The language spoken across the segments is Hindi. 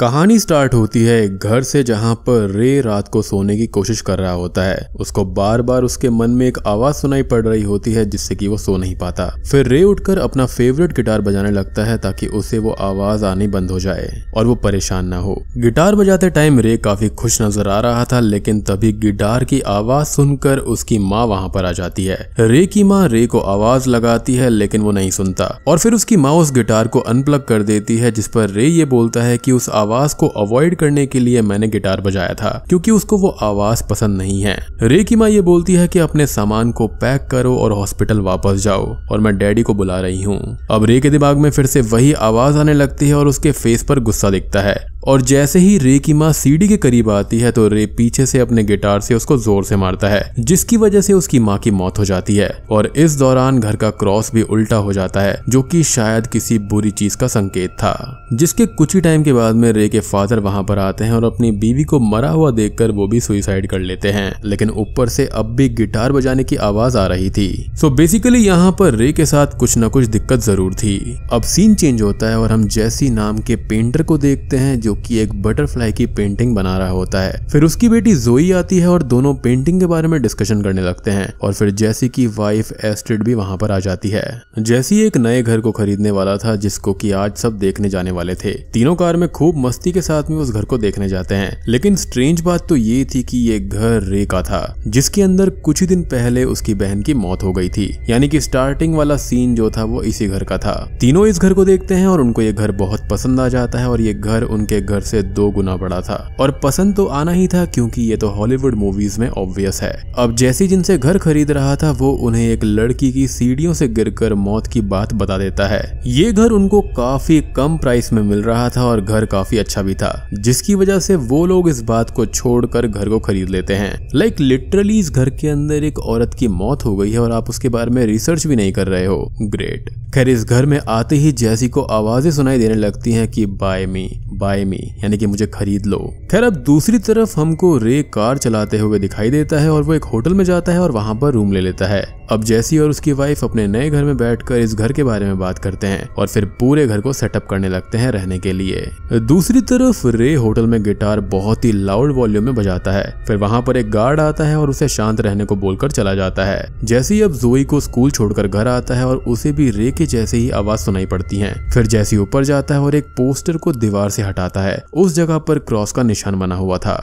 कहानी स्टार्ट होती है एक घर से जहां पर रे रात को सोने की कोशिश कर रहा होता है उसको बार बार उसके मन में एक आवाज सुनाई पड़ रही होती है जिससे कि वो सो नहीं पाता फिर रे उठकर अपना फेवरेट गिटार बजाने लगता है ताकि उसे वो आवाज आनी बंद हो जाए और वो परेशान ना हो गिटार बजाते टाइम रे काफी खुश नजर आ रहा था लेकिन तभी गिटार की आवाज सुनकर उसकी माँ वहां पर आ जाती है रे की माँ रे को आवाज लगाती है लेकिन वो नहीं सुनता और फिर उसकी माँ उस गिटार को अनप्लग कर देती है जिस पर रे ये बोलता है की उस आवाज आवाज को अवॉइड करने के लिए मैंने गिटार बजाया था क्योंकि उसको वो आवाज पसंद नहीं है रे की माँ ये बोलती है कि अपने सामान को पैक करो और हॉस्पिटल वापस जाओ और मैं डैडी को बुला रही हूँ अब रे के दिमाग में फिर से वही आवाज आने लगती है और उसके फेस पर गुस्सा दिखता है और जैसे ही रे की माँ सीढ़ी के करीब आती है तो रे पीछे से अपने गिटार से उसको जोर से मारता है जिसकी वजह से उसकी माँ की मौत हो जाती है और इस दौरान घर का क्रॉस भी उल्टा हो जाता है जो कि शायद किसी बुरी चीज का संकेत था जिसके कुछ ही टाइम के बाद में रे के फादर वहां पर आते हैं और अपनी बीवी को मरा हुआ देख वो भी सुइसाइड कर लेते हैं लेकिन ऊपर से अब भी गिटार बजाने की आवाज आ रही थी सो बेसिकली यहाँ पर रे के साथ कुछ न कुछ दिक्कत जरूर थी अब सीन चेंज होता है और हम जैसी नाम के पेंटर को देखते हैं जो जो कि एक बटरफ्लाई की पेंटिंग बना रहा होता है फिर उसकी बेटी जोई आती है और दोनों पेंटिंग के बारे में डिस्कशन करने लगते हैं और फिर जैसी की वाइफ एस्टेड भी वहां पर आ जाती है जैसी एक नए घर को खरीदने वाला था जिसको की आज सब देखने जाने वाले थे तीनों कार में खूब मस्ती के साथ में उस घर को देखने जाते हैं लेकिन स्ट्रेंज बात तो ये थी कि ये घर रे का था जिसके अंदर कुछ ही दिन पहले उसकी बहन की मौत हो गई थी यानी कि स्टार्टिंग वाला सीन जो था वो इसी घर का था तीनों इस घर को देखते हैं और उनको ये घर बहुत पसंद आ जाता है और ये घर उनके घर से दो गुना बड़ा था और पसंद तो आना ही था क्योंकि ये तो हॉलीवुड मूवीज में ऑब्वियस है अब जैसी जिनसे घर खरीद रहा था वो उन्हें एक लड़की की सीढ़ियों से गिरकर मौत की बात बता देता है ये घर उनको काफी कम प्राइस में मिल रहा था और घर काफी अच्छा भी था जिसकी वजह से वो लोग इस बात को छोड़कर घर को खरीद लेते हैं लाइक लिटरली इस घर के अंदर एक औरत की मौत हो गई है और आप उसके बारे में रिसर्च भी नहीं कर रहे हो ग्रेट खैर इस घर में आते ही जैसी को आवाजें सुनाई देने लगती हैं कि बाय मी बाय मी यानी कि मुझे खरीद लो खैर अब दूसरी तरफ हमको रे कार चलाते हुए दिखाई देता है और वो एक होटल में जाता है और वहां पर रूम ले लेता है अब जैसी और उसकी वाइफ अपने नए घर में बैठकर इस घर के बारे में बात करते हैं और फिर पूरे घर को सेटअप करने लगते हैं रहने के लिए दूसरी तरफ रे होटल में गिटार बहुत ही लाउड वॉल्यूम में बजाता है फिर वहां पर एक गार्ड आता है और उसे शांत रहने को बोलकर चला जाता है जैसे ही अब जोई को स्कूल छोड़कर घर आता है और उसे भी रे के जैसे ही आवाज सुनाई पड़ती है फिर जैसी ऊपर जाता है और एक पोस्टर को दीवार से हटाता है है उस जगह पर क्रॉस का निशान बना हुआ था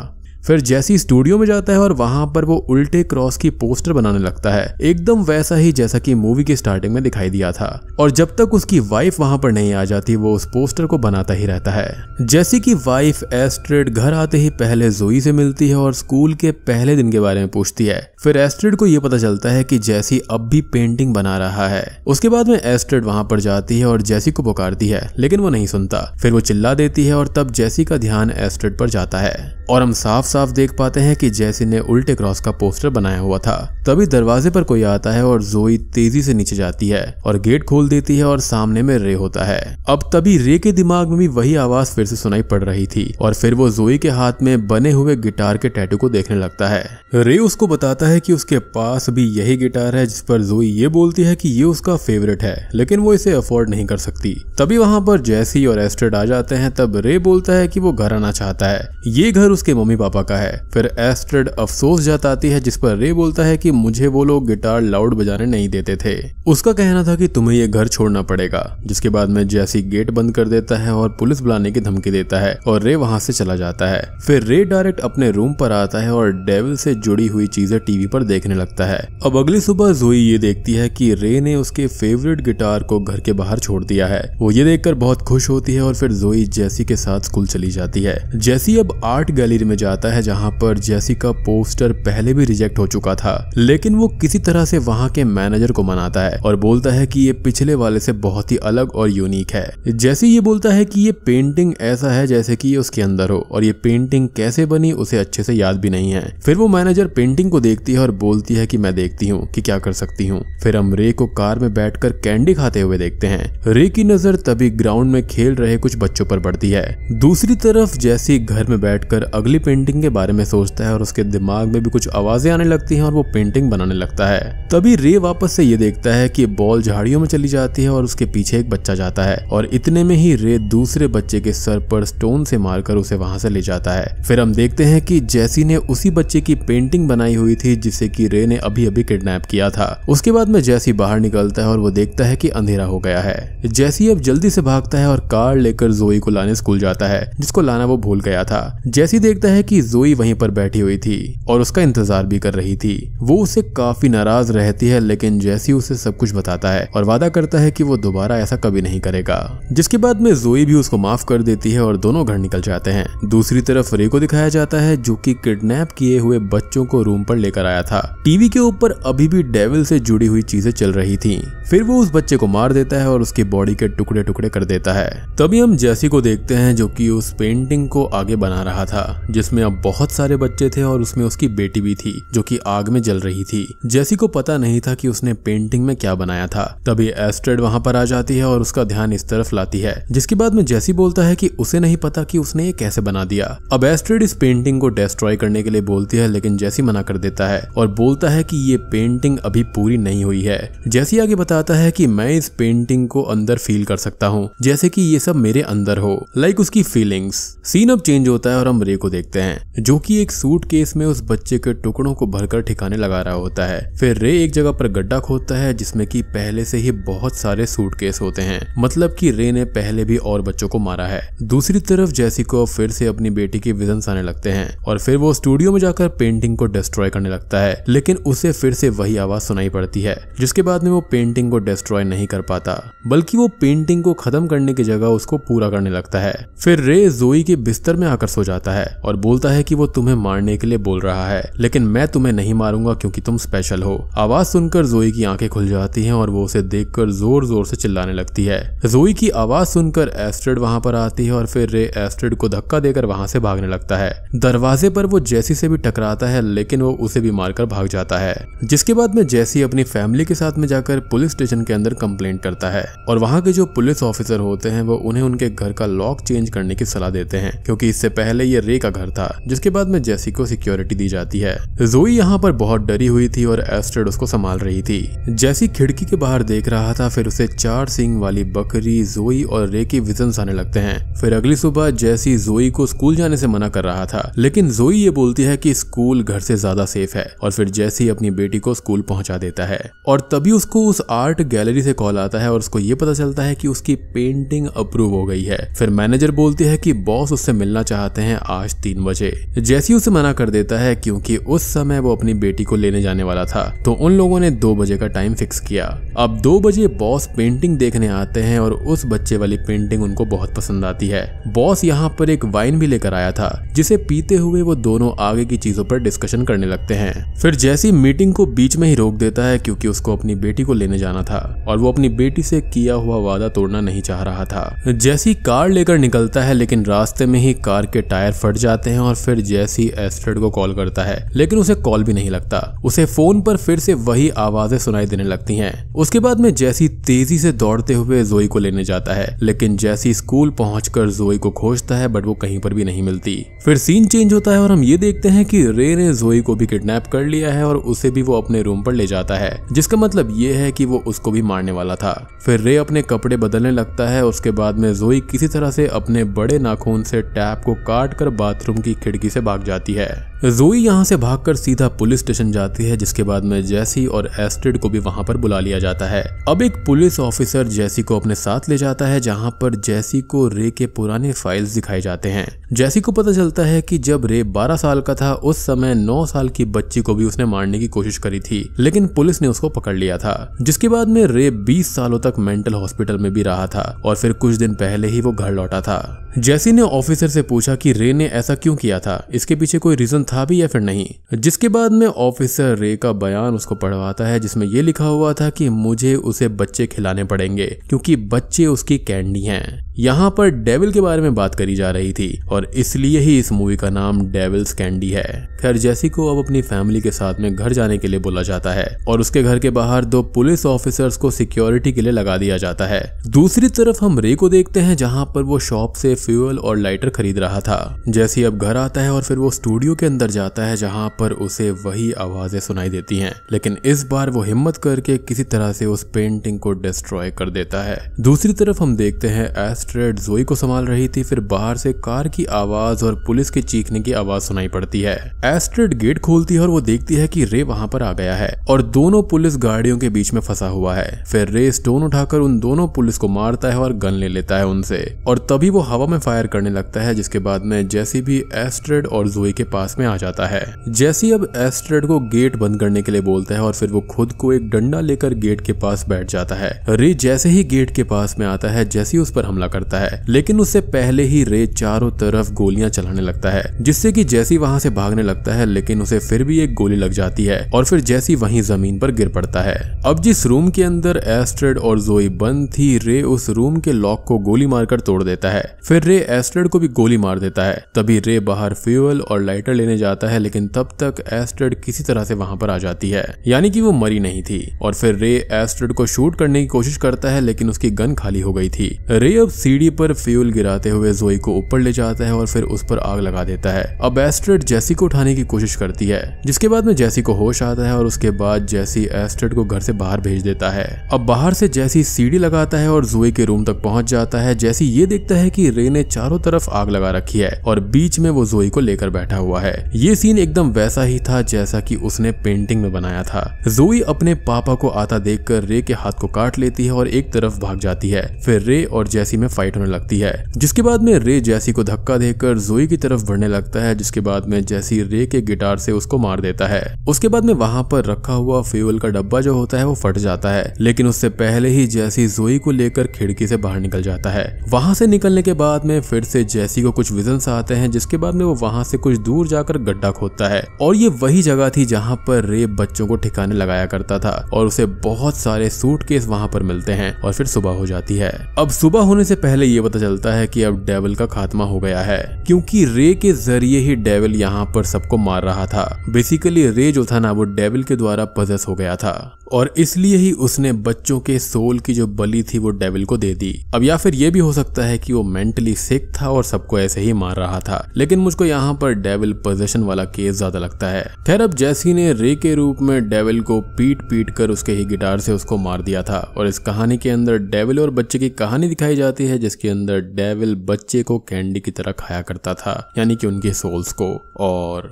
फिर जैसी स्टूडियो में जाता है और वहां पर वो उल्टे क्रॉस की पोस्टर बनाने लगता है एकदम वैसा ही जैसा कि मूवी के स्टार्टिंग में दिखाई दिया था और जब तक उसकी वाइफ वहां पर नहीं आ जाती वो उस पोस्टर को बनाता ही रहता है जैसी की वाइफ एस्ट्रेड घर आते ही पहले जोई से मिलती है और स्कूल के पहले दिन के बारे में पूछती है फिर एस्ट्रेड को यह पता चलता है कि जैसी अब भी पेंटिंग बना रहा है उसके बाद में एस्ट्रेड वहां पर जाती है और जैसी को पुकारती है लेकिन वो नहीं सुनता फिर वो चिल्ला देती है और तब जैसी का ध्यान एस्ट्रेड पर जाता है और हम साफ साफ देख पाते हैं कि जैसी ने उल्टे क्रॉस का पोस्टर बनाया हुआ था तभी दरवाजे पर कोई आता है और जोई तेजी से नीचे जाती है और गेट खोल देती है और सामने में रे होता है अब तभी रे के दिमाग में भी वही आवाज फिर से सुनाई पड़ रही थी और फिर वो जोई के हाथ में बने हुए गिटार के टैटू को देखने लगता है रे उसको बताता है की उसके पास भी यही गिटार है जिस पर जोई ये बोलती है की ये उसका फेवरेट है लेकिन वो इसे अफोर्ड नहीं कर सकती तभी वहाँ पर जैसी और एस्ट्रेड आ जाते हैं तब रे बोलता है की वो घर आना चाहता है ये घर उसके मम्मी पापा का है फिर एस्ट्रेड अफसोस जताती है जिस पर रे बोलता है कि मुझे वो लोग गिटार लाउड बजाने नहीं देते थे उसका कहना था कि तुम्हें ये घर छोड़ना पड़ेगा जिसके बाद में जैसी गेट बंद कर देता है और पुलिस बुलाने की धमकी देता है और रे वहां से चला जाता है फिर रे डायरेक्ट अपने रूम पर आता है और डेविल से जुड़ी हुई चीजें टीवी पर देखने लगता है अब अगली सुबह जोई ये देखती है की रे ने उसके फेवरेट गिटार को घर के बाहर छोड़ दिया है वो ये देखकर बहुत खुश होती है और फिर जोई जैसी के साथ स्कूल चली जाती है जैसी अब आर्ट गैलरी गैलरी में जाता है जहां पर जैसी का पोस्टर पहले भी रिजेक्ट हो चुका था लेकिन वो किसी तरह से वहां के मैनेजर को मनाता है और बोलता है कि ये पिछले वाले से बहुत ही अलग और यूनिक है जैसे ये बोलता है कि ये पेंटिंग ऐसा है जैसे कि ये उसके अंदर हो और ये पेंटिंग कैसे बनी उसे अच्छे से याद भी नहीं है फिर वो मैनेजर पेंटिंग को देखती है और बोलती है कि मैं देखती हूँ कि क्या कर सकती हूँ फिर हम रे को कार में बैठकर कैंडी खाते हुए देखते हैं रे की नजर तभी ग्राउंड में खेल रहे कुछ बच्चों पर पड़ती है दूसरी तरफ जैसी घर में बैठकर अगली पेंटिंग के बारे में सोचता है और उसके दिमाग में भी कुछ आवाजें आने लगती हैं और वो पेंटिंग बनाने लगता है तभी रे वापस से ये देखता है कि बॉल झाड़ियों में चली जाती है और उसके पीछे एक बच्चा जाता है और इतने में ही रे दूसरे बच्चे के सर पर स्टोन से मारकर उसे वहां से ले जाता है फिर हम देखते हैं कि जैसी ने उसी बच्चे की पेंटिंग बनाई हुई थी जिसे की रे ने अभी अभी किडनैप किया था उसके बाद में जैसी बाहर निकलता है और वो देखता है की अंधेरा हो गया है जैसी अब जल्दी से भागता है और कार लेकर जोई को लाने स्कूल जाता है जिसको लाना वो भूल गया था जैसी देखता है कि जोई वहीं पर बैठी हुई थी और उसका इंतजार भी कर रही थी वो उसे काफी नाराज रहती है लेकिन जैसी उसे सब कुछ बताता है और वादा करता है कि वो दोबारा ऐसा कभी नहीं करेगा जिसके बाद में जोई भी उसको माफ कर देती है और दोनों घर निकल जाते हैं दूसरी तरफ रे को दिखाया जाता है जो की किडनेप किए हुए बच्चों को रूम पर लेकर आया था टीवी के ऊपर अभी भी डेविल से जुड़ी हुई चीजें चल रही थी फिर वो उस बच्चे को मार देता है और उसकी बॉडी के टुकड़े टुकड़े कर देता है तभी हम जैसी को देखते हैं जो कि उस पेंटिंग को आगे बना रहा था जिसमें अब बहुत सारे बच्चे थे और उसमें उसकी बेटी भी थी जो कि आग में जल रही थी जैसी को पता नहीं था कि उसने पेंटिंग में क्या बनाया था तभी एस्ट्रेड वहां पर आ जाती है और उसका ध्यान इस तरफ लाती है जिसके बाद में जैसी बोलता है कि उसे नहीं पता कि उसने ये कैसे बना दिया अब एस्ट्रेड इस पेंटिंग को डिस्ट्रॉय करने के लिए बोलती है लेकिन जैसी मना कर देता है और बोलता है कि ये पेंटिंग अभी पूरी नहीं हुई है जैसी आगे बताता है कि मैं इस पेंटिंग को अंदर फील कर सकता हूँ जैसे कि ये सब मेरे अंदर हो लाइक उसकी फीलिंग्स सीन अब चेंज होता है और हम को देखते हैं जो कि एक सूट केस में उस बच्चे के टुकड़ों को भरकर ठिकाने लगा रहा होता है फिर रे एक जगह पर गड्ढा खोदता है जिसमे की पहले से ही बहुत सारे सूट केस होते हैं मतलब की रे ने पहले भी और बच्चों को मारा है दूसरी तरफ जैसी को फिर से अपनी बेटी के विजन आने लगते हैं और फिर वो स्टूडियो में जाकर पेंटिंग को डिस्ट्रॉय करने लगता है लेकिन उसे फिर से वही आवाज सुनाई पड़ती है जिसके बाद में वो पेंटिंग को डिस्ट्रॉय नहीं कर पाता बल्कि वो पेंटिंग को खत्म करने की जगह उसको पूरा करने लगता है फिर रे जोई के बिस्तर में आकर सो जाता है है और बोलता है कि वो तुम्हें मारने के लिए बोल रहा है लेकिन मैं तुम्हें नहीं मारूंगा क्योंकि तुम स्पेशल हो आवाज सुनकर जोई की आंखें खुल जाती हैं और वो उसे देखकर जोर जोर से चिल्लाने लगती है जोई की आवाज सुनकर एस्ट्रेड वहां पर आती है और फिर रे एस्ट्रेड को धक्का देकर वहां से भागने लगता है दरवाजे पर वो जैसी से भी टकराता है लेकिन वो उसे भी मारकर भाग जाता है जिसके बाद में जैसी अपनी फैमिली के साथ में जाकर पुलिस स्टेशन के अंदर कंप्लेंट करता है और वहाँ के जो पुलिस ऑफिसर होते हैं वो उन्हें उनके घर का लॉक चेंज करने की सलाह देते हैं क्योंकि इससे पहले ये रे जोई का घर था जिसके बाद में जेसी को सिक्योरिटी दी जाती है जोई यहाँ पर बहुत डरी हुई थी और एस्ट्रेड उसको संभाल रही थी जैसी खिड़की के बाहर देख रहा था फिर उसे चार सिंह वाली बकरी जोई और रे की विजन आने लगते हैं फिर अगली सुबह जैसी जोई को स्कूल जाने से मना कर रहा था लेकिन जोई ये बोलती है कि स्कूल घर से ज्यादा सेफ है और फिर जैसी अपनी बेटी को स्कूल पहुंचा देता है और तभी उसको उस आर्ट गैलरी से कॉल आता है और उसको ये पता चलता है कि उसकी पेंटिंग अप्रूव हो गई है फिर मैनेजर बोलती है कि बॉस उससे मिलना चाहते हैं आज पाँच तीन बजे जैसी उसे मना कर देता है क्योंकि उस समय वो अपनी बेटी को लेने जाने वाला था तो उन लोगों ने दो बजे का टाइम फिक्स किया अब दो बजे बॉस पेंटिंग देखने आते हैं और उस बच्चे वाली पेंटिंग उनको बहुत पसंद आती है बॉस यहाँ पर एक वाइन भी लेकर आया था जिसे पीते हुए वो दोनों आगे की चीजों पर डिस्कशन करने लगते हैं फिर जैसी मीटिंग को बीच में ही रोक देता है क्योंकि उसको अपनी बेटी को लेने जाना था और वो अपनी बेटी से किया हुआ वादा तोड़ना नहीं चाह रहा था जैसी कार लेकर निकलता है लेकिन रास्ते में ही कार के टायर फट जाते हैं और फिर जैसी एस्ट्रेड को कॉल करता है लेकिन उसे कॉल भी नहीं लगता उसे फोन पर फिर से वही आवाजें सुनाई देने लगती हैं उसके बाद में जैसी तेजी से दौड़ते हुए जोई को लेने जाता है लेकिन जैसी स्कूल पहुंचकर जोई को खोजता है बट वो कहीं पर भी नहीं मिलती फिर सीन चेंज होता है और हम ये देखते हैं कि रे ने जोई को भी किडनैप कर लिया है और उसे भी वो अपने रूम पर ले जाता है जिसका मतलब ये है कि वो उसको भी मारने वाला था फिर रे अपने कपड़े बदलने लगता है उसके बाद में जोई किसी तरह से अपने बड़े नाखून से टैप को काट कर बाथरूम की खिड़की से भाग जाती है जोई यहाँ से भागकर सीधा पुलिस स्टेशन जाती है जिसके बाद में जैसी और एस्ट्रिड को भी वहां पर बुला लिया जाता है अब एक पुलिस ऑफिसर जैसी को अपने साथ ले जाता है जहां पर जैसी को रे के पुराने फाइल्स दिखाए जाते हैं जैसी को पता चलता है कि जब रे 12 साल का था उस समय 9 साल की बच्ची को भी उसने मारने की कोशिश करी थी लेकिन पुलिस ने उसको पकड़ लिया था जिसके बाद में रे बीस सालों तक मेंटल हॉस्पिटल में भी रहा था और फिर कुछ दिन पहले ही वो घर लौटा था जैसी ने ऑफिसर से पूछा की रे ने ऐसा क्यों किया था इसके पीछे कोई रीजन था भी या फिर नहीं जिसके बाद में ऑफिसर रे का बयान उसको पढ़वाता है जिसमें यह लिखा हुआ था कि मुझे उसे बच्चे खिलाने पड़ेंगे क्योंकि बच्चे उसकी कैंडी हैं यहाँ पर डेविल के बारे में बात करी जा रही थी और इसलिए ही इस मूवी का नाम डेविल्स कैंडी है खैर जेसी को अब अपनी फैमिली के साथ में घर जाने के लिए बोला जाता है और उसके घर के बाहर दो पुलिस ऑफिसर्स को सिक्योरिटी के लिए लगा दिया जाता है दूसरी तरफ हम रे को देखते हैं जहाँ पर वो शॉप से फ्यूअल और लाइटर खरीद रहा था जैसी अब घर आता है और फिर वो स्टूडियो के अंदर जाता है जहाँ पर उसे वही आवाजें सुनाई देती है लेकिन इस बार वो हिम्मत करके किसी तरह से उस पेंटिंग को डिस्ट्रॉय कर देता है दूसरी तरफ हम देखते हैं एस्ट मजिस्ट्रेट जोई को संभाल रही थी फिर बाहर से कार की आवाज और पुलिस के चीखने की आवाज सुनाई पड़ती है एस्ट्रेट गेट खोलती है और वो देखती है कि रे वहां पर आ गया है और दोनों पुलिस गाड़ियों के बीच में फंसा हुआ है फिर रे स्टोन उठाकर उन दोनों पुलिस को मारता है और गन ले लेता है उनसे और तभी वो हवा में फायर करने लगता है जिसके बाद में जैसी भी एस्ट्रेड और जोई के पास में आ जाता है जैसी अब एस्ट्रेड को गेट बंद करने के लिए बोलता है और फिर वो खुद को एक डंडा लेकर गेट के पास बैठ जाता है रे जैसे ही गेट के पास में आता है जैसी उस पर हमला करता है लेकिन उससे पहले ही रे चारों तरफ गोलियां चलाने लगता है जिससे कि जैसी वहां से भागने लगता है लेकिन उसे फिर भी एक गोली लग जाती है और फिर जैसी वहीं जमीन पर गिर पड़ता है अब जिस रूम के अंदर एस्ट्रेड और जोई बंद थी रे उस रूम के लॉक को गोली मारकर तोड़ देता है फिर रे एस्ट्रेड को भी गोली मार देता है तभी रे बाहर फ्यूअल और लाइटर लेने जाता है लेकिन तब तक एस्ट्रेड किसी तरह से वहां पर आ जाती है यानी कि वो मरी नहीं थी और फिर रे एस्ट्रेड को शूट करने की कोशिश करता है लेकिन उसकी गन खाली हो गई थी रे अब सीढ़ी पर फ्यूल गिराते हुए जोई को ऊपर ले जाता है और फिर उस पर आग लगा देता है अब एस्ट्रेड जैसी को उठाने की कोशिश करती है जिसके बाद में जैसी को होश आता है और उसके बाद जैसी एस्ट्रेड को घर से बाहर भेज देता है अब बाहर से जैसी सीढ़ी लगाता है और जोई के रूम तक पहुंच जाता है जैसी ये देखता है की रे ने चारों तरफ आग लगा रखी है और बीच में वो जोई को लेकर बैठा हुआ है ये सीन एकदम वैसा ही था जैसा की उसने पेंटिंग में बनाया था जोई अपने पापा को आता देख रे के हाथ को काट लेती है और एक तरफ भाग जाती है फिर रे और जैसी में फाइट होने लगती है जिसके बाद में रे जैसी को धक्का देकर जोई की तरफ बढ़ने लगता है जिसके बाद में जैसी रे के गिटार से उसको मार देता है उसके बाद में वहां पर रखा हुआ फ्यूल का डब्बा जो होता है वो फट जाता है लेकिन उससे पहले ही जैसी जोई को लेकर खिड़की से बाहर निकल जाता है वहां से निकलने के बाद में फिर से जैसी को कुछ विजन आते हैं जिसके बाद में वो वहां से कुछ दूर जाकर गड्ढा खोदता है और ये वही जगह थी जहाँ पर रे बच्चों को ठिकाने लगाया करता था और उसे बहुत सारे सूट केस वहां पर मिलते हैं और फिर सुबह हो जाती है अब सुबह होने से पहले ये पता चलता है कि अब डेविल का खात्मा हो गया है क्योंकि रे के जरिए ही डेविल यहाँ पर सबको मार रहा था बेसिकली रे जो था ना वो डेविल के द्वारा पजस हो गया था और इसलिए ही उसने बच्चों के सोल की जो बलि थी वो डेविल को दे दी अब या फिर ये भी हो सकता है कि वो मेंटली सिक था और सबको ऐसे ही मार रहा था लेकिन मुझको यहाँ पर डेविल पोजेशन वाला केस ज्यादा लगता है खैर अब जैसी ने रे के रूप में डेविल को पीट पीट कर उसके ही गिटार से उसको मार दिया था और इस कहानी के अंदर डेविल और बच्चे की कहानी दिखाई जाती है है जिसके अंदर डेविल बच्चे को कैंडी की तरह खाया करता था यानी कि उनके सोल्स को और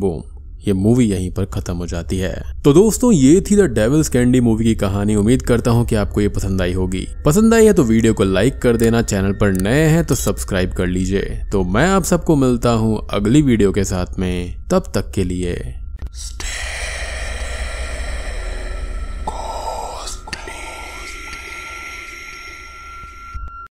बूम ये मूवी यहीं पर खत्म हो जाती है तो दोस्तों ये थी द डेविल्स कैंडी मूवी की कहानी उम्मीद करता हूँ कि आपको ये पसंद आई होगी पसंद आई है तो वीडियो को लाइक कर देना चैनल पर नए हैं तो सब्सक्राइब कर लीजिए तो मैं आप सबको मिलता हूँ अगली वीडियो के साथ में तब तक के लिए